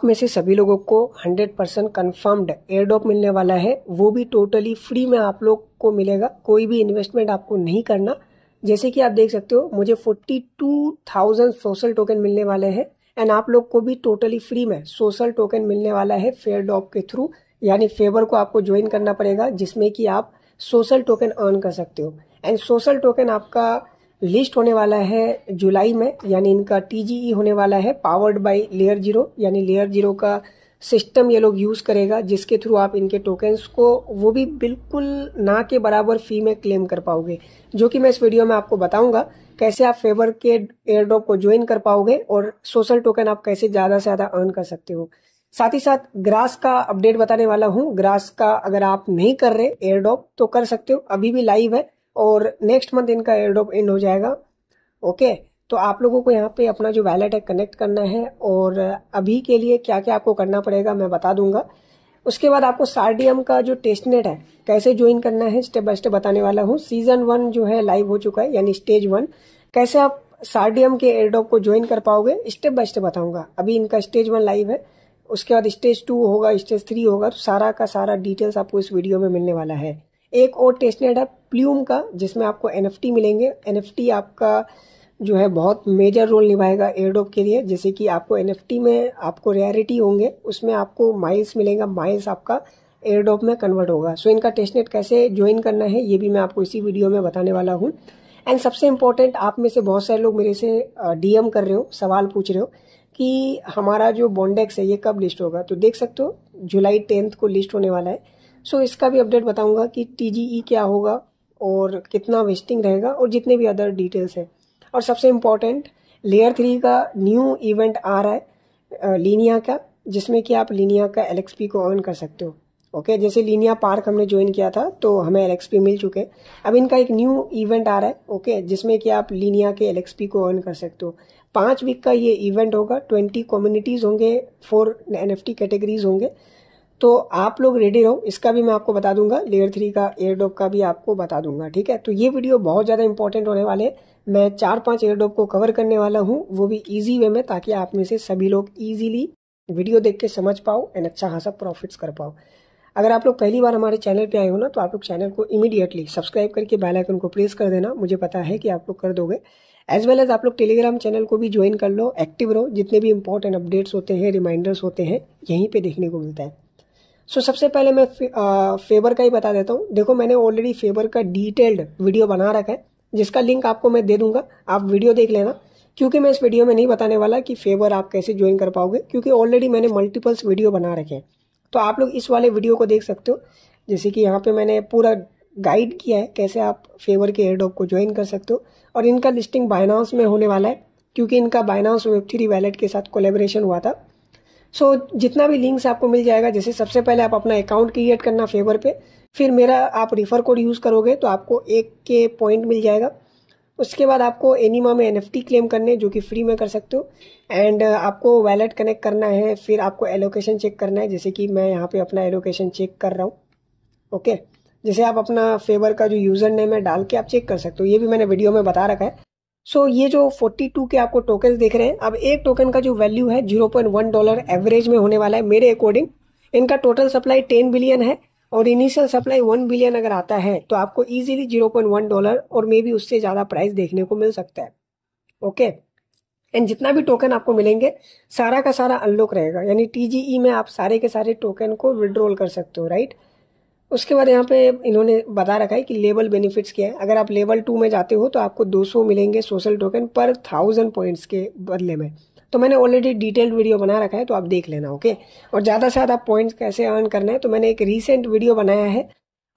आप में से सभी लोगों को 100 परसेंट कन्फर्म्ड एयरडॉप मिलने वाला है वो भी टोटली फ्री में आप लोग को मिलेगा कोई भी इन्वेस्टमेंट आपको नहीं करना जैसे कि आप देख सकते हो मुझे 42,000 सोशल टोकन मिलने वाले हैं एंड आप लोग को भी टोटली फ्री में सोशल टोकन मिलने वाला है फेयर डॉप के थ्रू यानी फेवर को आपको ज्वाइन करना पड़ेगा जिसमें कि आप सोशल टोकन अर्न कर सकते हो एंड सोशल टोकन आपका लिस्ट होने वाला है जुलाई में यानी इनका टी e होने वाला है पावर्ड बाई लेयर जीरो यानी लेयर जीरो का सिस्टम ये लोग यूज़ करेगा जिसके थ्रू आप इनके टोकन्स को वो भी बिल्कुल ना के बराबर फ़ी में क्लेम कर पाओगे जो कि मैं इस वीडियो में आपको बताऊंगा कैसे आप फेवर के एयर ड्रॉप को ज्वाइन कर पाओगे और सोशल टोकन आप कैसे ज़्यादा से ज़्यादा अर्न कर सकते हो साथ ही साथ ग्रास का अपडेट बताने वाला हूँ ग्रास का अगर आप नहीं कर रहे एयर ड्रॉप तो कर सकते हो अभी भी लाइव है और नेक्स्ट मंथ इनका एयरड्रॉप एंड हो जाएगा ओके तो आप लोगों को यहाँ पे अपना जो वैलेट है कनेक्ट करना है और अभी के लिए क्या क्या आपको करना पड़ेगा मैं बता दूंगा उसके बाद आपको सारडीएम का जो टेस्टनेट है कैसे ज्वाइन करना है स्टेप बाय स्टेप बताने वाला हूँ सीजन वन जो है लाइव हो चुका है यानी स्टेज वन कैसे आप सारडीएम के एयरडॉप को ज्वाइन कर पाओगे स्टेप बाय स्टेप बताऊंगा अभी इनका स्टेज वन लाइव है उसके बाद स्टेज टू होगा स्टेज थ्री होगा तो सारा का सारा डिटेल्स आपको इस वीडियो में मिलने वाला है एक और टेस्ट नेट है प्ल्यूम का जिसमें आपको एन मिलेंगे एन आपका जो है बहुत मेजर रोल निभाएगा एयरडोप के लिए जैसे कि आपको एन में आपको रेयरिटी होंगे उसमें आपको माइल्स मिलेगा माइल्स आपका एयरडोप में कन्वर्ट होगा सो इनका टेस्टनेट कैसे ज्वाइन करना है ये भी मैं आपको इसी वीडियो में बताने वाला हूँ एंड सबसे इम्पोर्टेंट आप में से बहुत सारे लोग मेरे से डीएम कर रहे हो सवाल पूछ रहे हो कि हमारा जो बॉन्डेक्स है ये कब लिस्ट होगा तो देख सकते हो जुलाई टेंथ को लिस्ट होने वाला है सो so, इसका भी अपडेट बताऊंगा कि टी e क्या होगा और कितना वेस्टिंग रहेगा और जितने भी अदर डिटेल्स हैं और सबसे इम्पॉर्टेंट लेयर थ्री का न्यू इवेंट आ रहा है लीनिया का जिसमें कि आप लीनिया का एल को ऑन कर सकते हो ओके okay, जैसे लीनिया पार्क हमने ज्वाइन किया था तो हमें एल मिल चुके अब इनका एक न्यू इवेंट आ रहा है ओके okay, जिसमें कि आप लीनिया के एल को ऑन कर सकते हो पाँच वीक का ये इवेंट होगा ट्वेंटी कम्युनिटीज़ होंगे फोर एन कैटेगरीज होंगे तो आप लोग रेडी रहो इसका भी मैं आपको बता दूंगा लेयर थ्री का एयर डॉप का भी आपको बता दूंगा ठीक है तो ये वीडियो बहुत ज़्यादा इंपॉर्टेंट होने वाले मैं चार पांच एयर डॉप को कवर करने वाला हूँ वो भी ईजी वे में ताकि आप में से सभी लोग ईजिली वीडियो देख के समझ पाओ एंड अच्छा खासा प्रॉफिट्स कर पाओ अगर आप लोग पहली बार हमारे चैनल पे आए हो ना तो आप लोग चैनल को इमीडिएटली सब्सक्राइब करके बेल आइकन को प्रेस कर देना मुझे पता है कि आप लोग कर दोगे एज वेल एज आप लोग टेलीग्राम चैनल को भी ज्वाइन कर लो एक्टिव रहो जितने भी इंपॉर्टेंट अपडेट्स होते हैं रिमाइंडर्स होते हैं यहीं पर देखने को मिलता है सो so, सबसे पहले मैं फे, आ, फेबर का ही बता देता हूँ देखो मैंने ऑलरेडी फेबर का डिटेल्ड वीडियो बना रखा है जिसका लिंक आपको मैं दे दूंगा आप वीडियो देख लेना क्योंकि मैं इस वीडियो में नहीं बताने वाला कि फेवर आप कैसे ज्वाइन कर पाओगे क्योंकि ऑलरेडी मैंने मल्टीपल्स वीडियो बना रखे हैं तो आप लोग इस वाले वीडियो को देख सकते हो जैसे कि यहाँ पे मैंने पूरा गाइड किया है कैसे आप फेवर के एयरडॉप को ज्वाइन कर सकते हो और इनका लिस्टिंग बायनाउंस में होने वाला है क्योंकि इनका बाइनाउंस वेब थ्री वैलेट के साथ कोलेब्रेशन हुआ था सो so, जितना भी लिंक्स आपको मिल जाएगा जैसे सबसे पहले आप अपना अकाउंट क्रिएट करना फेवर पे फिर मेरा आप रिफर कोड यूज़ करोगे तो आपको एक के पॉइंट मिल जाएगा उसके बाद आपको एनिमा में एन क्लेम करने जो कि फ्री में कर सकते हो एंड uh, आपको वैलेट कनेक्ट करना है फिर आपको एलोकेशन चेक करना है जैसे कि मैं यहाँ पे अपना एलोकेशन चेक कर रहा हूँ ओके जैसे आप अपना फेवर का जो यूज़र नेम है डाल के आप चेक कर सकते हो ये भी मैंने वीडियो में बता रखा है सो so, ये जो 42 के आपको टोकन देख रहे हैं अब एक टोकन का जो वैल्यू है 0.1 डॉलर एवरेज में होने वाला है मेरे अकॉर्डिंग इनका टोटल सप्लाई 10 बिलियन है और इनिशियल सप्लाई 1 बिलियन अगर आता है तो आपको इजीली 0.1 डॉलर और मे बी उससे ज़्यादा प्राइस देखने को मिल सकता है ओके okay? एंड जितना भी टोकन आपको मिलेंगे सारा का सारा अनलॉक रहेगा यानी टीजीई e में आप सारे के सारे टोकन को विड्रॉल कर सकते हो राइट उसके बाद यहाँ पे इन्होंने बता रखा है कि लेवल बेनिफिट्स क्या है अगर आप लेवल टू में जाते हो तो आपको 200 मिलेंगे social token per thousand points के बदले में तो मैंने ऑलरेडी डिटेल्ड वीडियो बना रखा है तो आप देख लेना ओके और ज़्यादा से ज़्यादा पॉइंट्स कैसे अर्न करना है तो मैंने एक रिसेंट वीडियो बनाया है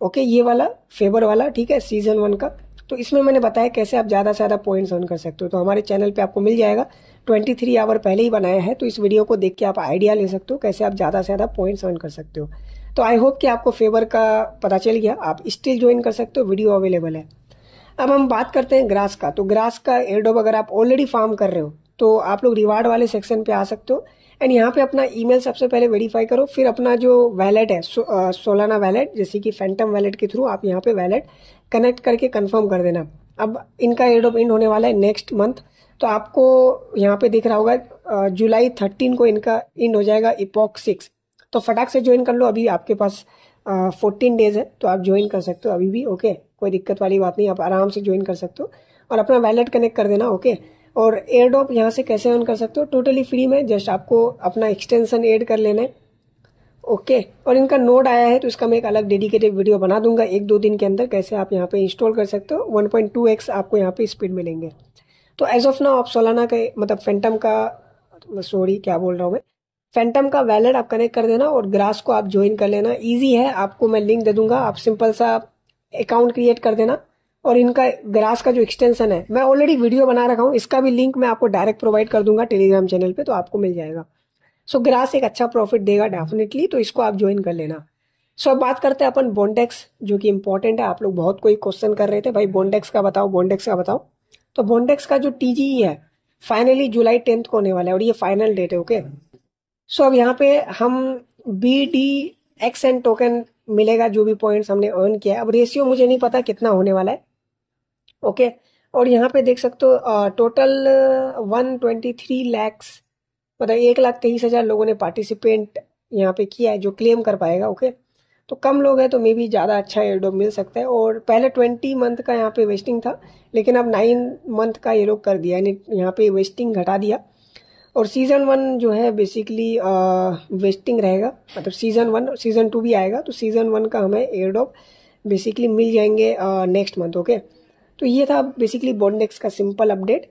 ओके ये वाला फेवर वाला ठीक है सीजन वन का तो इसमें मैंने बताया कैसे आप ज़्यादा से ज़्यादा पॉइंट्स अर्न कर सकते हो तो हमारे चैनल पर आपको मिल जाएगा ट्वेंटी थ्री आवर पहले ही बनाया है तो इस वीडियो को देख के आप आइडिया ले सकते हो कैसे आप ज़्यादा से ज़्यादा पॉइंट्स अर्न कर सकते हो तो आई होप कि आपको फेवर का पता चल गया आप स्टिल ज्वाइन कर सकते हो वीडियो अवेलेबल है अब हम बात करते हैं ग्रास का तो ग्रास का एयरडोब अगर आप ऑलरेडी फार्म कर रहे हो तो आप लोग रिवार्ड वाले सेक्शन पे आ सकते हो एंड यहाँ पे अपना ईमेल सबसे पहले वेरीफाई करो फिर अपना जो वैलेट है सो, आ, सोलाना वैलेट जैसे कि फैंटम वैलेट के थ्रू आप यहाँ पे वैलेट कनेक्ट करके कंफर्म कर देना अब इनका एडोप इंड होने वाला है नेक्स्ट मंथ तो आपको यहाँ पे दिख रहा होगा जुलाई थर्टीन को इनका इंड हो जाएगा इपॉक सिक्स तो फटाक से ज्वाइन कर लो अभी आपके पास फोर्टीन डेज है तो आप ज्वाइन कर सकते हो अभी भी ओके कोई दिक्कत वाली बात नहीं आप आराम से ज्वाइन कर सकते हो और अपना वैलेट कनेक्ट कर देना ओके और एयर ड्रॉप यहाँ से कैसे ऑन कर सकते हो टोटली फ्री में जस्ट आपको अपना एक्सटेंशन ऐड कर लेना है ओके okay. और इनका नोड आया है तो इसका मैं एक अलग डेडिकेटेड वीडियो बना दूंगा एक दो दिन के अंदर कैसे आप यहाँ पे इंस्टॉल कर सकते हो 1.2x आपको यहाँ पे स्पीड मिलेंगे तो एज ऑफ नाउ आप सोलाना के मतलब फेंटम का सॉरी क्या बोल रहा हूँ मैं फैंटम का वैलेट आप कनेक्ट कर देना और ग्रास को आप ज्वाइन कर लेना ईजी है आपको मैं लिंक दे दूंगा आप सिंपल सा अकाउंट क्रिएट कर देना और इनका ग्रास का जो एक्सटेंशन है मैं ऑलरेडी वीडियो बना रखा हूँ इसका भी लिंक मैं आपको डायरेक्ट प्रोवाइड कर दूंगा टेलीग्राम चैनल पे तो आपको मिल जाएगा सो so, ग्रास एक अच्छा प्रॉफिट देगा डेफिनेटली तो इसको आप ज्वाइन कर लेना सो so, अब बात करते हैं अपन बॉन्डेक्स जो कि इंपॉर्टेंट है आप लोग बहुत कोई क्वेश्चन कर रहे थे भाई बॉन्डेक्स का बताओ बॉन्डेक्स का बताओ तो बॉन्डेक्स का जो टी e है फाइनली जुलाई टेंथ को होने वाला है और ये फाइनल डेट है ओके okay? सो अब यहाँ पे हम B D X N token मिलेगा जो भी पॉइंट्स हमने अर्न किया अब रेशियो मुझे नहीं पता कितना होने वाला है ओके okay? और यहाँ पे देख सकते हो total one twenty three lakhs मतलब एक लाख तेईस हज़ार लोगों ने पार्टिसिपेंट यहाँ पे किया है जो क्लेम कर पाएगा ओके okay? तो कम लोग हैं तो मे भी ज़्यादा अच्छा एयरडॉप मिल सकता है और पहले ट्वेंटी मंथ का यहाँ पे वेस्टिंग था लेकिन अब नाइन मंथ का ये लोग कर दिया यानी यहाँ पे वेस्टिंग घटा दिया और सीज़न वन जो है बेसिकली वेस्टिंग uh, रहेगा मतलब सीज़न वन सीज़न टू भी आएगा तो सीज़न वन का हमें ड्रॉप बेसिकली मिल जाएंगे नेक्स्ट मंथ ओके तो ये था बेसिकली बॉन्डेक्स का सिंपल अपडेट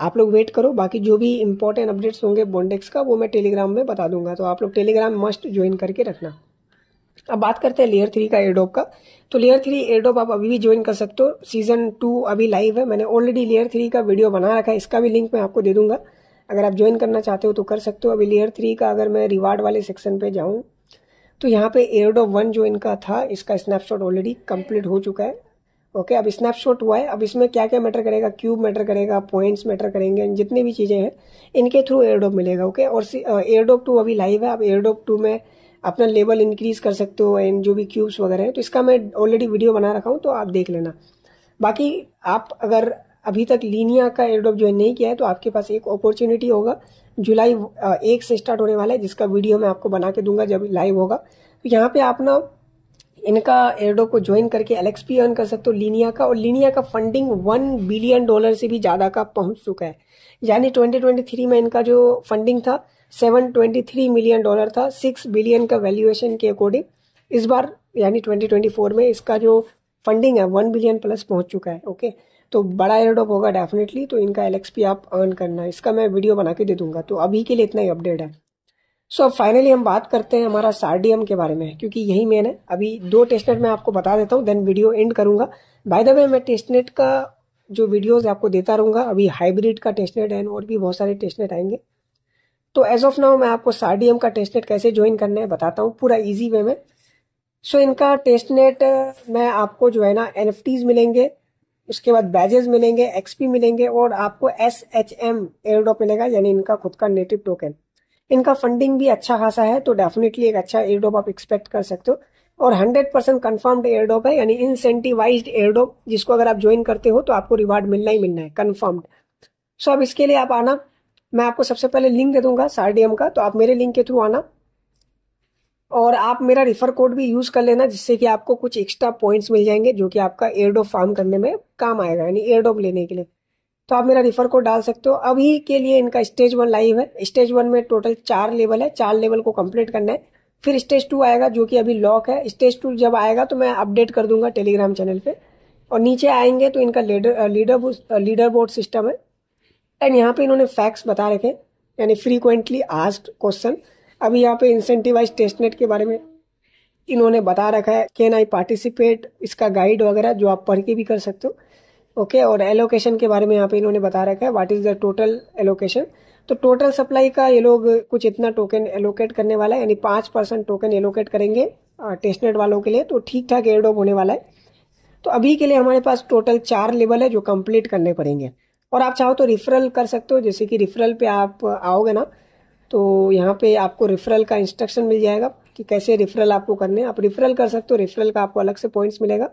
आप लोग वेट करो बाकी जो भी इंपॉर्टेंट अपडेट्स होंगे बॉन्डेक्स का वो मैं टेलीग्राम में बता दूंगा तो आप लोग टेलीग्राम मस्ट ज्वाइन करके रखना अब बात करते हैं लेयर थ्री का एयरडॉप का तो लेयर थ्री एयरडॉप आप अभी भी ज्वाइन कर सकते हो सीजन टू अभी लाइव है मैंने ऑलरेडी लेयर थ्री का वीडियो बना रखा है इसका भी लिंक मैं आपको दे दूंगा अगर आप ज्वाइन करना चाहते हो तो कर सकते हो अभी लेयर थ्री का अगर मैं रिवार्ड वाले सेक्शन पे जाऊँ तो यहाँ पे एयरडो वन जो इनका था इसका स्नैपशॉट ऑलरेडी कंप्लीट हो चुका है ओके अब स्नैपशॉट हुआ है अब इसमें क्या क्या मैटर करेगा क्यूब मैटर करेगा पॉइंट्स मैटर करेंगे जितनी भी चीज़ें हैं इनके थ्रू एयरडोप मिलेगा ओके और एयरडोप टू अभी लाइव है आप एयरडो टू में अपना लेवल इंक्रीज कर सकते हो एंड जो भी क्यूब्स वगैरह हैं तो इसका मैं ऑलरेडी वीडियो बना रखा हूँ तो आप देख लेना बाकी आप अगर अभी तक लीनिया का एयरड्रॉप ज्वाइन नहीं किया है तो आपके पास एक अपॉर्चुनिटी होगा जुलाई एक से स्टार्ट होने वाला है जिसका वीडियो मैं आपको बना के दूंगा जब लाइव होगा तो यहाँ पे आप ना इनका एयरडो को ज्वाइन करके एलएक्सपी अर्न कर सकते हो लीनिया का और लीनिया का फंडिंग वन बिलियन डॉलर से भी ज़्यादा का पहुंच चुका है यानी 2023 में इनका जो फंडिंग था 723 मिलियन डॉलर था 6 बिलियन का वैल्यूएशन के अकॉर्डिंग इस बार यानी 2024 में इसका जो फंडिंग है वन बिलियन प्लस पहुंच चुका है ओके okay? तो बड़ा एयरडॉप होगा डेफिनेटली तो इनका एल आप अर्न करना इसका मैं वीडियो बना के दे दूंगा तो अभी के लिए इतना ही अपडेट है सो so, अब फाइनली हम बात करते हैं हमारा सारडीएम के बारे में क्योंकि यही मेन है अभी दो टेस्टनेट मैं आपको बता देता हूँ देन वीडियो एंड करूंगा बाय द वे मैं टेस्टनेट का जो वीडियोज आपको देता रहूंगा अभी हाइब्रिड का टेस्टनेट है और भी बहुत सारे टेस्टनेट आएंगे तो एज ऑफ नाउ मैं आपको सारडीएम का टेस्टनेट कैसे ज्वाइन करना है बताता हूँ पूरा ईजी वे में सो so, इनका टेस्टनेट में आपको जो है ना एन मिलेंगे उसके बाद बैजेस मिलेंगे एक्सपी मिलेंगे और आपको एस एच एम एयरड्रॉप मिलेगा यानी इनका खुद का नेटिव टोकन इनका फंडिंग भी अच्छा खासा है तो डेफिनेटली एक अच्छा एयरड्रॉप आप एक्सपेक्ट कर सकते हो और 100 परसेंट कन्फर्म्ड एयरड्रॉप है यानी इंसेंटिवाइज एयरड्रॉप जिसको अगर आप ज्वाइन करते हो तो आपको रिवार्ड मिलना ही मिलना है कन्फर्म्ड सो so, अब इसके लिए आप आना मैं आपको सबसे पहले लिंक दे दूंगा सारडीएम का तो आप मेरे लिंक के थ्रू आना और आप मेरा रिफर कोड भी यूज कर लेना जिससे कि आपको कुछ एक्स्ट्रा पॉइंट्स मिल जाएंगे जो कि आपका एयरडोप फार्म करने में काम आएगा यानी एयरडोप लेने के लिए तो आप मेरा रिफर कोड डाल सकते हो अभी के लिए इनका स्टेज वन लाइव है स्टेज वन में टोटल चार लेवल है चार लेवल को कम्प्लीट करना है फिर स्टेज टू आएगा जो कि अभी लॉक है स्टेज टू जब आएगा तो मैं अपडेट कर दूंगा टेलीग्राम चैनल पे और नीचे आएंगे तो इनका leader leader leaderboard system है एंड यहाँ पे इन्होंने फैक्ट्स बता रखे यानी फ्रीक्वेंटली आस्ड क्वेश्चन अभी यहाँ पे इंसेंटिवाइज टेस्टनेट के बारे में इन्होंने बता रखा है कैन आई पार्टिसिपेट इसका गाइड वगैरह जो आप पढ़ के भी कर सकते हो ओके और एलोकेशन के बारे में यहाँ पे इन्होंने बता रखा है what is the total allocation तो टोटल सप्लाई का ये लोग कुछ इतना टोकन एलोकेट करने वाला है यानी पाँच परसेंट टोकन एलोकेट करेंगे टेस्टनेट वालों के लिए तो ठीक ठाक एयरडॉप होने वाला है तो अभी के लिए हमारे पास टोटल चार लेवल है जो कंप्लीट करने पड़ेंगे और आप चाहो तो रिफरल कर सकते हो जैसे कि रिफरल पे आप आओगे ना तो यहाँ पे आपको रेफरल का इंस्ट्रक्शन मिल जाएगा कि कैसे रेफरल आपको करने आप रेफरल कर सकते हो रेफरल का आपको अलग से पॉइंट्स मिलेगा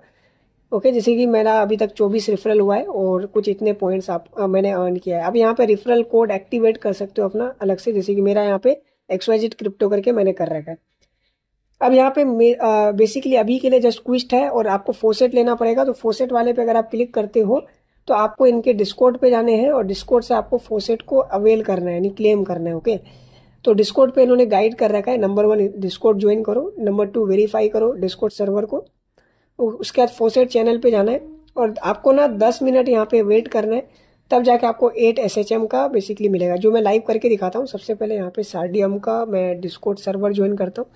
ओके जैसे कि मेरा अभी तक 24 रेफरल हुआ है और कुछ इतने पॉइंट्स आप आ, मैंने अर्न किया है अब यहाँ पे रेफरल कोड एक्टिवेट कर सकते हो अपना अलग से जैसे कि मेरा यहाँ पे एक्सवाइजिट क्रिप्टो करके मैंने कर रखा है अब यहाँ पे बेसिकली अभी के लिए जस्ट क्विस्ट है और आपको फोसेट लेना पड़ेगा तो फोसेट वाले पे अगर आप क्लिक करते हो तो आपको इनके डिस्कोड पे जाने हैं और डिस्कोड से आपको फोसेट को अवेल करना है यानी क्लेम करना है ओके okay? तो डिस्कोड पे इन्होंने गाइड कर रखा है नंबर वन डिस्कोड ज्वाइन करो नंबर टू वेरीफाई करो डिस्कोड सर्वर को उसके बाद फोसेट चैनल पे जाना है और आपको ना दस मिनट यहाँ पे वेट करना है तब जाके आपको एट एस एच एम का बेसिकली मिलेगा जो मैं लाइव करके दिखाता हूँ सबसे पहले यहाँ पे सार्डियम का मैं डिस्कोड सर्वर ज्वाइन करता हूँ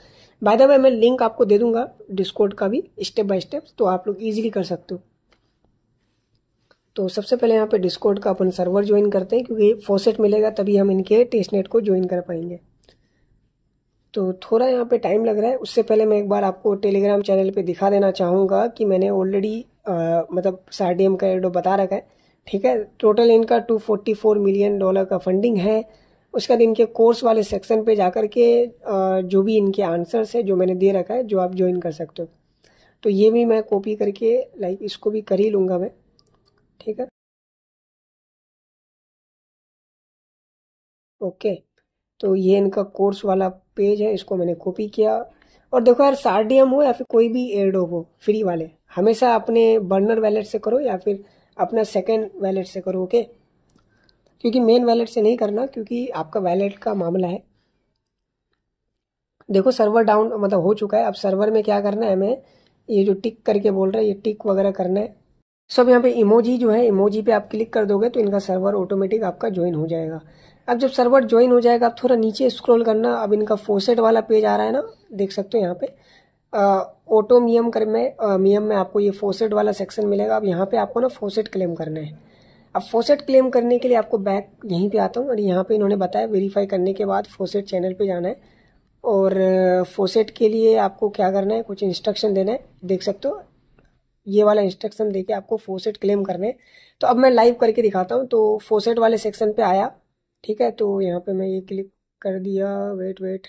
बाय द वे मैं लिंक आपको दे दूंगा डिस्कोड का भी स्टेप बाय स्टेप तो आप लोग ईजिली कर सकते हो तो सबसे पहले यहाँ पे डिस्कोड का अपन सर्वर ज्वाइन करते हैं क्योंकि फोसेट मिलेगा तभी हम इनके टेस्टनेट को ज्वाइन कर पाएंगे तो थोड़ा यहाँ पे टाइम लग रहा है उससे पहले मैं एक बार आपको टेलीग्राम चैनल पे दिखा देना चाहूँगा कि मैंने ऑलरेडी मतलब एम का एडो बता रखा है ठीक है टोटल इनका टू मिलियन डॉलर का फंडिंग है उसके बाद इनके कोर्स वाले सेक्शन पर जा के आ, जो भी इनके आंसर्स है जो मैंने दे रखा है जो आप ज्वाइन कर सकते हो तो ये भी मैं कॉपी करके लाइक इसको भी कर ही लूँगा मैं ठीक है ओके तो ये इनका कोर्स वाला पेज है इसको मैंने कॉपी किया और देखो यार सार्डियम हो या फिर कोई भी एड हो फ्री वाले हमेशा अपने बर्नर वैलेट से करो या फिर अपना सेकेंड वैलेट से करो ओके क्योंकि मेन वैलेट से नहीं करना क्योंकि आपका वैलेट का मामला है देखो सर्वर डाउन मतलब हो चुका है अब सर्वर में क्या करना है हमें ये जो टिक करके बोल रहा है ये टिक वगैरह करना है सो अब यहाँ पे इमोजी जो है इमोजी पे आप क्लिक कर दोगे तो इनका सर्वर ऑटोमेटिक आपका ज्वाइन हो जाएगा अब जब सर्वर ज्वाइन हो जाएगा आप थोड़ा नीचे स्क्रॉल करना अब इनका फोसेट वाला पेज आ रहा है ना देख सकते हो यहाँ पे ऑटो कर में मियम में आपको ये फोसेट वाला सेक्शन मिलेगा अब यहाँ पे आपको ना फोसेट क्लेम करना है अब फोसेट क्लेम करने के लिए आपको बैक यहीं पे आता हूँ और यहाँ पे इन्होंने बताया वेरीफाई करने के बाद फोसेट चैनल पे जाना है और फोसेट के लिए आपको क्या करना है कुछ इंस्ट्रक्शन देना है देख सकते हो ये वाला इंस्ट्रक्शन दे के आपको फोसेट क्लेम करने तो अब मैं लाइव करके दिखाता हूँ तो फोसेट वाले सेक्शन पे आया ठीक है तो यहाँ पे मैं ये क्लिक कर दिया वेट वेट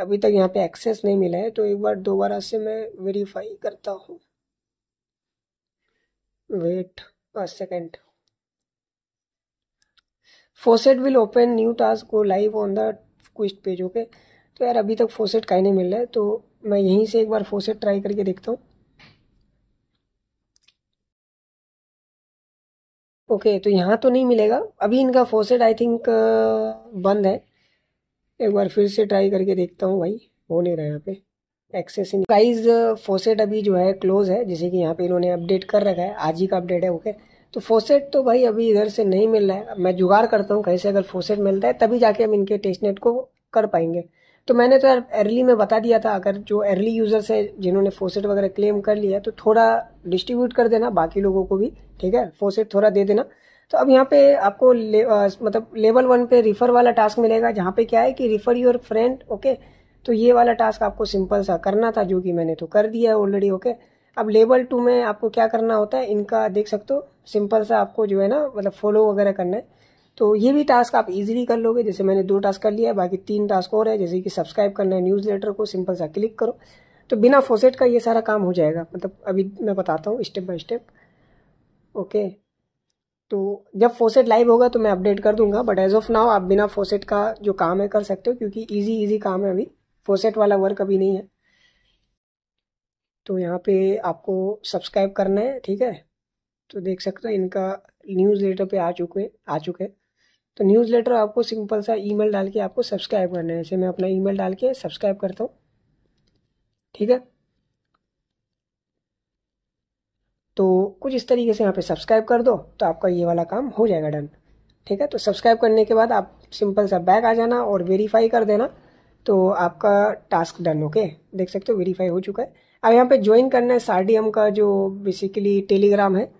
अभी तक यहाँ पे एक्सेस नहीं मिला है तो एक बार दोबारा से मैं वेरीफाई करता हूँ wait a second faucet will open new task go live on the quest page okay तो यार अभी तक फोसेट का ही नहीं मिल रहा है तो मैं यहीं से एक बार फोसेट ट्राई करके देखता हूँ ओके तो यहाँ तो नहीं मिलेगा अभी इनका फोसेट आई थिंक बंद है एक बार फिर से ट्राई करके देखता हूँ भाई हो नहीं रहा यहाँ पे एक्सेस इन प्राइज फोसेट अभी जो है क्लोज है जैसे कि यहाँ पे इन्होंने अपडेट कर रखा है आज ही का अपडेट है ओके तो फोसेट तो भाई अभी इधर से नहीं मिल रहा है मैं जुगाड़ करता हूँ कहीं से अगर फोसेट मिलता है तभी जाके हम इनके टेस्टनेट को कर पाएंगे तो मैंने तो यार अर्ली में बता दिया था अगर जो अर्ली यूज़र्स है जिन्होंने फोसेट वगैरह क्लेम कर लिया तो थोड़ा डिस्ट्रीब्यूट कर देना बाकी लोगों को भी ठीक है फोसेट थोड़ा दे देना तो अब यहाँ पे आपको ले, आ, मतलब लेवल वन पे रिफर वाला टास्क मिलेगा जहाँ पे क्या है कि रिफर योर फ्रेंड ओके तो ये वाला टास्क आपको सिंपल सा करना था जो कि मैंने तो कर दिया है ऑलरेडी ओके अब लेवल टू में आपको क्या करना होता है इनका देख सकते हो सिंपल सा आपको जो है ना मतलब फॉलो वगैरह करना है तो ये भी टास्क आप इजीली कर लोगे जैसे मैंने दो टास्क कर लिया है बाकी तीन टास्क और है जैसे कि सब्सक्राइब करना है न्यूज़ लेटर को सिंपल सा क्लिक करो तो बिना फोसेट का ये सारा काम हो जाएगा मतलब अभी मैं बताता हूँ स्टेप बाय स्टेप ओके तो जब फोसेट लाइव होगा तो मैं अपडेट कर दूंगा बट एज ऑफ नाउ आप बिना फोसेट का जो काम है कर सकते हो क्योंकि इजी इजी काम है अभी फोसेट वाला वर्क अभी नहीं है तो यहाँ पे आपको सब्सक्राइब करना है ठीक है तो देख सकते हो इनका न्यूज़ लेटर पर आ चुके आ चुके हैं तो न्यूज़ लेटर आपको सिंपल सा ईमेल डाल के आपको सब्सक्राइब करना है जैसे मैं अपना ईमेल डाल के सब्सक्राइब करता हूँ ठीक है तो कुछ इस तरीके से यहाँ पे सब्सक्राइब कर दो तो आपका ये वाला काम हो जाएगा डन ठीक है तो सब्सक्राइब करने के बाद आप सिंपल सा बैक आ जाना और वेरीफाई कर देना तो आपका टास्क डन ओके देख सकते हो वेरीफाई हो चुका है अब यहाँ पे ज्वाइन करना है सार्डियम का जो बेसिकली टेलीग्राम है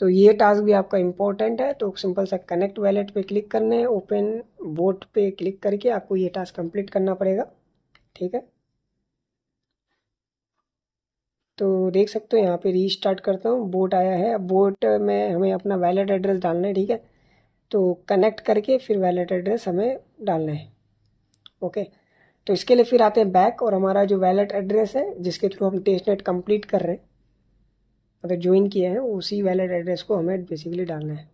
तो ये टास्क भी आपका इम्पोर्टेंट है तो सिंपल सा कनेक्ट वैलेट पर क्लिक करना है ओपन बोट पर क्लिक करके आपको ये टास्क कंप्लीट करना पड़ेगा ठीक है तो देख सकते हो यहाँ पे रीस्टार्ट करता हूँ बोट आया है बोट में हमें अपना वैलेट एड्रेस डालना है ठीक है तो कनेक्ट करके फिर वैलेट एड्रेस हमें डालना है ओके तो इसके लिए फिर आते हैं बैक और हमारा जो वैलेट एड्रेस है जिसके थ्रू हम टेस्ट नेट कम्प्लीट कर रहे हैं मतलब ज्वाइन किए हैं उसी वैलेट एड्रेस को हमें बेसिकली डालना है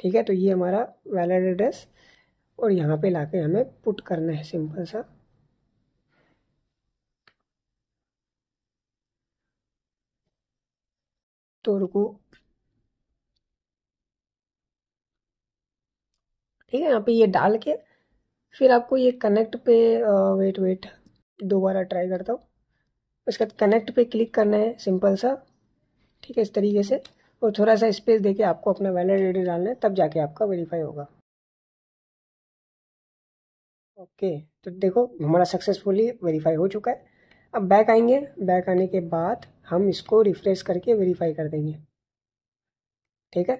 ठीक है तो ये हमारा वैलेट एड्रेस और यहाँ पे लाके हमें पुट करना है सिंपल सा तो रुको ठीक है यहाँ पे ये डाल के फिर आपको ये कनेक्ट पे वेट वेट दोबारा ट्राई करता हूँ उसके बाद कनेक्ट पे क्लिक करना है सिंपल सा ठीक है इस तरीके से और थोड़ा सा स्पेस देके आपको अपना वैलिड आईडी डालना है तब जाके आपका वेरीफाई होगा ओके तो देखो हमारा सक्सेसफुली वेरीफाई हो चुका है अब बैक आएंगे बैक आने के बाद हम इसको रिफ्रेश करके वेरीफाई कर देंगे ठीक है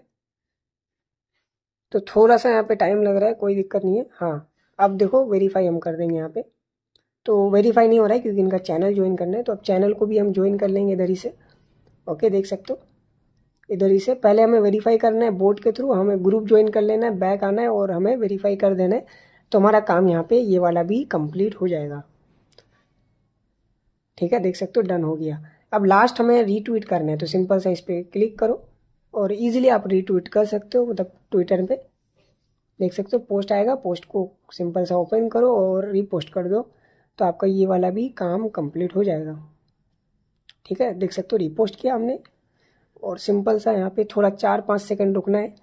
तो थोड़ा सा यहाँ पे टाइम लग रहा है कोई दिक्कत नहीं है हाँ अब देखो वेरीफाई हम कर देंगे यहाँ पे तो वेरीफाई नहीं हो रहा है क्योंकि इनका चैनल ज्वाइन करना है तो अब चैनल को भी हम ज्वाइन कर लेंगे इधर ही से ओके देख सकते हो इधर ही से पहले हमें वेरीफाई करना है बोर्ड के थ्रू हमें ग्रुप ज्वाइन कर लेना है बैक आना है और हमें वेरीफाई कर देना है तो हमारा काम यहाँ पे ये वाला भी कंप्लीट हो जाएगा ठीक है देख सकते हो डन हो गया अब लास्ट हमें रीट्वीट करना है तो सिंपल सा इस पर क्लिक करो और इजीली आप रीट्वीट कर सकते हो मतलब ट्विटर पे देख सकते हो पोस्ट आएगा पोस्ट को सिंपल सा ओपन करो और रीपोस्ट कर दो तो आपका ये वाला भी काम कंप्लीट हो जाएगा ठीक है देख सकते हो रीपोस्ट किया हमने और सिंपल सा यहाँ पे थोड़ा चार पाँच सेकंड रुकना है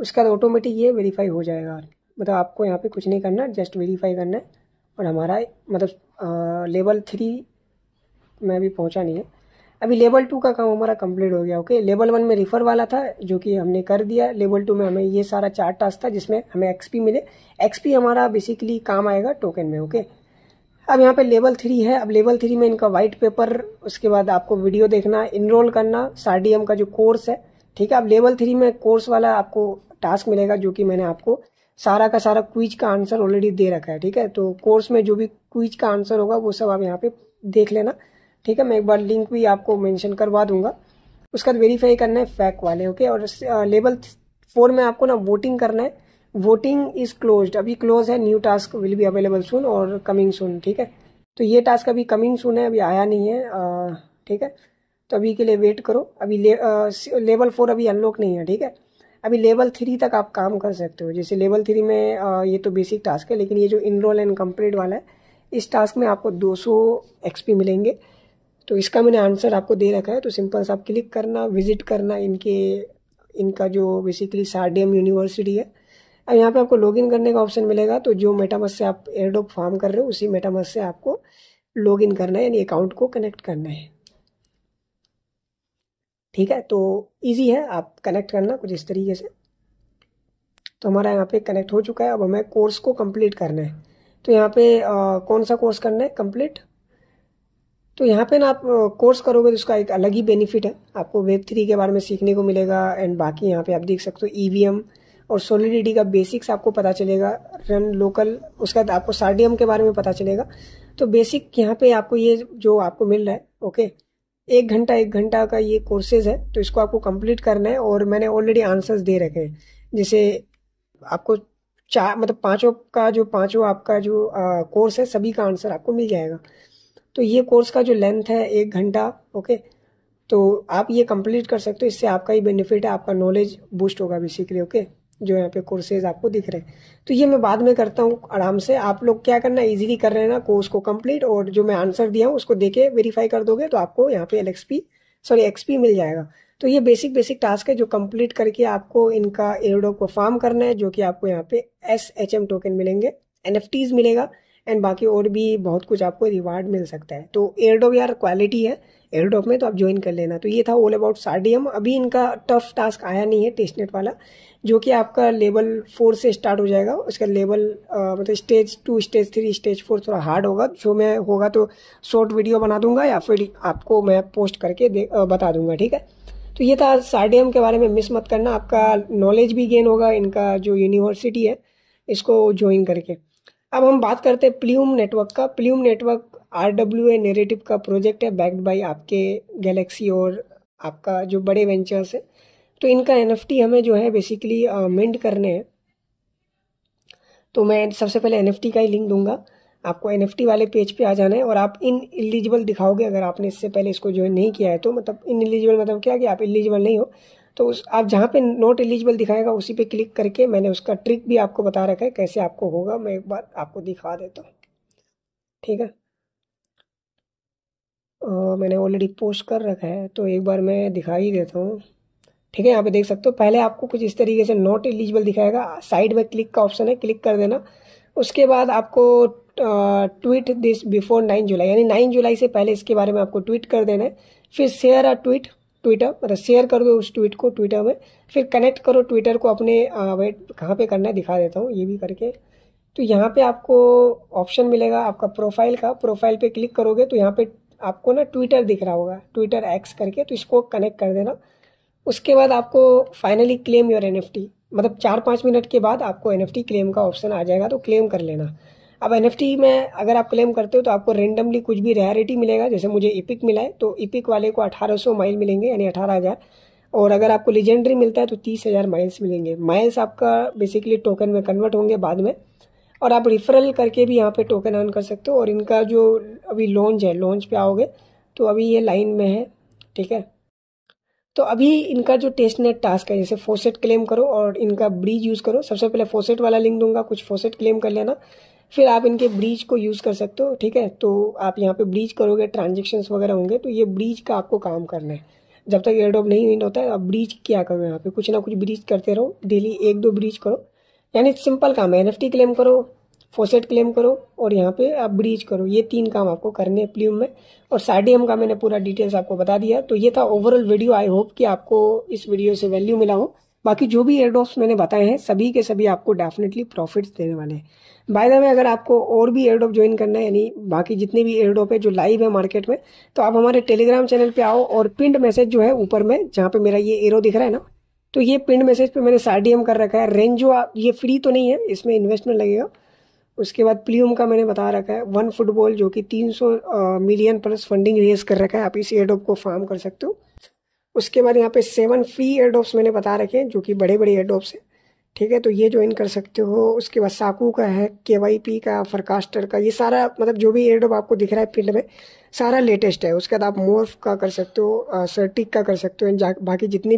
उसके बाद ऑटोमेटिक ये वेरीफाई हो जाएगा मतलब आपको यहाँ पे कुछ नहीं करना जस्ट वेरीफाई करना है और हमारा मतलब लेवल थ्री मैं अभी पहुंचा नहीं है अभी लेवल टू का काम हमारा कंप्लीट हो गया ओके लेवल वन में रिफर वाला था जो कि हमने कर दिया लेवल टू में हमें ये सारा चार टास्क था जिसमें हमें एक्सपी मिले एक्सपी हमारा बेसिकली काम आएगा टोकन में ओके अब यहाँ पे लेवल थ्री है अब लेवल थ्री में इनका वाइट पेपर उसके बाद आपको वीडियो देखना इनरोल करना सारडीएम का जो कोर्स है ठीक है अब लेवल थ्री में कोर्स वाला आपको टास्क मिलेगा जो कि मैंने आपको सारा का सारा क्विज का आंसर ऑलरेडी दे रखा है ठीक है तो कोर्स में जो भी क्विज का आंसर होगा वो सब आप यहाँ पे देख लेना ठीक है मैं एक बार लिंक भी आपको मेंशन करवा दूंगा उसके बाद वेरीफाई करना है फैक वाले ओके और लेवल फोर में आपको ना वोटिंग करना है वोटिंग इज क्लोज अभी क्लोज है new task will be available soon और कमिंग सुन ठीक है तो ये टास्क अभी कमिंग सुन है अभी आया नहीं है ठीक है तो अभी के लिए वेट करो अभी ले, आ, लेवल फोर अभी अनलॉक नहीं है ठीक है अभी लेवल थ्री तक आप काम कर सकते हो जैसे लेवल थ्री में आ, ये तो बेसिक टास्क है लेकिन ये जो इनरोल एंड कंप्लीट वाला है इस टास्क में आपको 200 एक्सपी मिलेंगे तो इसका मैंने आंसर आपको दे रखा है तो सिंपल सा आप क्लिक करना विजिट करना इनके इनका जो बेसिकली सारडियम यूनिवर्सिटी है अब यहाँ पे आपको लॉगिन करने का ऑप्शन मिलेगा तो जो मेटामस से आप एयरडोप फार्म कर रहे हो उसी मेटामस से आपको लॉगिन करना है यानी अकाउंट को कनेक्ट करना है ठीक है तो इजी है आप कनेक्ट करना कुछ इस तरीके से तो हमारा यहाँ पे कनेक्ट हो चुका है अब हमें कोर्स को कंप्लीट करना है तो यहाँ पे आ, कौन सा कोर्स करना है कंप्लीट तो यहाँ पे ना आप कोर्स करोगे तो उसका एक अलग ही बेनिफिट है आपको वेब थ्री के बारे में सीखने को मिलेगा एंड बाकी यहाँ पे आप देख सकते हो ई e और सोलिडिटी का बेसिक्स आपको पता चलेगा रन लोकल उसके बाद आपको सार्डियम के बारे में पता चलेगा तो बेसिक यहाँ पे आपको ये जो आपको मिल रहा है ओके एक घंटा एक घंटा का ये कोर्सेज है तो इसको आपको कंप्लीट करना है और मैंने ऑलरेडी आंसर्स दे रखे हैं जैसे आपको चार मतलब पाँचों का जो पाँचों आपका जो कोर्स है सभी का आंसर आपको मिल जाएगा तो ये कोर्स का जो लेंथ है एक घंटा ओके तो आप ये कंप्लीट कर सकते हो इससे आपका ही बेनिफिट है आपका नॉलेज बूस्ट होगा बेसिकली ओके जो यहाँ पे कोर्सेज आपको दिख रहे हैं तो ये मैं बाद में करता हूँ आराम से आप लोग क्या करना इजीली कर रहे हैं ना कोर्स को कंप्लीट और जो मैं आंसर दिया हूँ उसको देके वेरीफाई कर दोगे तो आपको यहाँ पे एल सॉरी एक्सपी मिल जाएगा तो ये बेसिक बेसिक टास्क है जो कंप्लीट करके आपको इनका एरोडो को फार्म करना है जो कि आपको यहाँ पे एस एच एम टोकन मिलेंगे एन मिलेगा एंड बाकी और भी बहुत कुछ आपको रिवार्ड मिल सकता है तो एयरडॉप यार क्वालिटी है एयरडॉप में तो आप ज्वाइन कर लेना तो ये था ऑल अबाउट सार्डियम अभी इनका टफ टास्क आया नहीं है टेस्टनेट वाला जो कि आपका लेवल फोर से स्टार्ट हो जाएगा उसका लेवल आ, मतलब stage two stage three stage four थोड़ा हार्ड होगा जो मैं होगा तो शॉर्ट वीडियो बना दूंगा या फिर आपको मैं पोस्ट करके दे, बता दूंगा ठीक है तो ये था सार्डियम के बारे में मिस मत करना आपका नॉलेज भी गेन होगा इनका जो यूनिवर्सिटी है इसको ज्वाइन करके अब हम बात करते हैं प्ल्यूम नेटवर्क का plume network R W A narrative का प्रोजेक्ट है बैक्ड बाई आपके गैलेक्सी और आपका जो बड़े वेंचर्स है तो इनका एन हमें जो है बेसिकली मेंट करने हैं तो मैं सबसे पहले एन का ही लिंक दूंगा आपको एन वाले पेज पे आ जाना है और आप इन एलिजिबल दिखाओगे अगर आपने इससे पहले इसको ज्वाइन नहीं किया है तो मतलब इन एलिजिबल मतलब क्या कि आप एलिजिबल नहीं हो तो उस आप जहाँ पे नॉट एलिजिबल दिखाएगा उसी पे क्लिक करके मैंने उसका ट्रिक भी आपको बता रखा है कैसे आपको होगा मैं एक बार आपको दिखा देता हूँ ठीक है आ, मैंने ऑलरेडी पोस्ट कर रखा है तो एक बार मैं दिखा ही देता हूँ ठीक है यहाँ पे देख सकते हो पहले आपको कुछ इस तरीके से नॉट एलिजिबल दिखाएगा साइड में क्लिक का ऑप्शन है क्लिक कर देना उसके बाद आपको tweet this before nine July यानी नाइन जुलाई से पहले इसके बारे में आपको ट्वीट कर देना है फिर शेयर अ ट्वीट ट्विटर मतलब शेयर कर दो उस ट्वीट को ट्विटर में फिर कनेक्ट करो ट्विटर को अपने वेट कहाँ पे करना है दिखा देता हूँ ये भी करके तो यहाँ पे आपको ऑप्शन मिलेगा आपका प्रोफाइल का प्रोफाइल पे क्लिक करोगे तो यहाँ पे आपको ना ट्विटर दिख रहा होगा ट्विटर एक्स करके तो इसको कनेक्ट कर देना उसके बाद आपको फाइनली क्लेम योर एन मतलब चार पाँच मिनट के बाद आपको एन क्लेम का ऑप्शन आ जाएगा तो क्लेम कर लेना अब एन में अगर आप क्लेम करते हो तो आपको रेंडमली कुछ भी रेयरिटी मिलेगा जैसे मुझे इपिक मिला है तो इपिक वाले को 1800 माइल मिलेंगे यानी 18000 और अगर आपको लेजेंडरी मिलता है तो 30000 माइल्स मिलेंगे माइल्स आपका बेसिकली टोकन में कन्वर्ट होंगे बाद में और आप रिफरल करके भी यहाँ पे टोकन अर्न कर सकते हो और इनका जो अभी लॉन्च है लॉन्च पे आओगे तो अभी ये लाइन में है ठीक है तो अभी इनका जो टेस्ट नेट टास्क है जैसे फोसेट क्लेम करो और इनका ब्रिज यूज़ करो सबसे पहले फोसेट वाला लिंक दूंगा कुछ फोसेट क्लेम कर लेना फिर आप इनके ब्रीज को यूज़ कर सकते हो ठीक है तो आप यहाँ पे ब्रीज करोगे ट्रांजेक्शन्स वगैरह होंगे तो ये ब्रीज का आपको काम करना है जब तक एयरड्रॉप नहीं विन होता है आप ब्रीज क्या करो यहाँ पे कुछ ना कुछ ब्रीज करते रहो डेली एक दो ब्रीज करो यानी सिंपल काम है एन क्लेम करो फोसेट क्लेम करो और यहाँ पे आप ब्रीज करो ये तीन काम आपको करने हैं प्लीम में और साइडियम का मैंने पूरा डिटेल्स आपको बता दिया तो ये था ओवरऑल वीडियो आई होप कि आपको इस वीडियो से वैल्यू मिला हो बाकी जो भी एयरड्रॉप्स मैंने बताए हैं सभी के सभी आपको डेफिनेटली प्रॉफिट्स देने वाले हैं बाय द वे अगर आपको और भी एयरड्रॉप ज्वाइन करना है यानी बाकी जितने भी एयरड्रॉप है जो लाइव है मार्केट में तो आप हमारे टेलीग्राम चैनल पे आओ और पिंड मैसेज जो है ऊपर में जहाँ पे मेरा ये एरो दिख रहा है ना तो ये पिंड मैसेज पे मैंने सार कर रखा है रेंजो ये फ्री तो नहीं है इसमें इन्वेस्टमेंट लगेगा उसके बाद प्लीम का मैंने बता रखा है वन फुटबॉल जो कि 300 मिलियन प्लस फंडिंग रेस कर रखा है आप इस एयरडॉप को फार्म कर सकते हो उसके बाद यहाँ पे सेवन फ्री एयरडोप्स मैंने बता रखे हैं जो कि बड़े बड़े एयरडोप्स हैं ठीक है तो ये ज्वाइन कर सकते हो उसके बाद साकू का है के वाई पी का फरकास्टर का ये सारा मतलब जो भी एयरडोप आपको दिख रहा है फील्ड में सारा लेटेस्ट है उसके बाद आप मोर्फ का कर सकते हो सर्टिक का कर सकते हो बाकी जितनी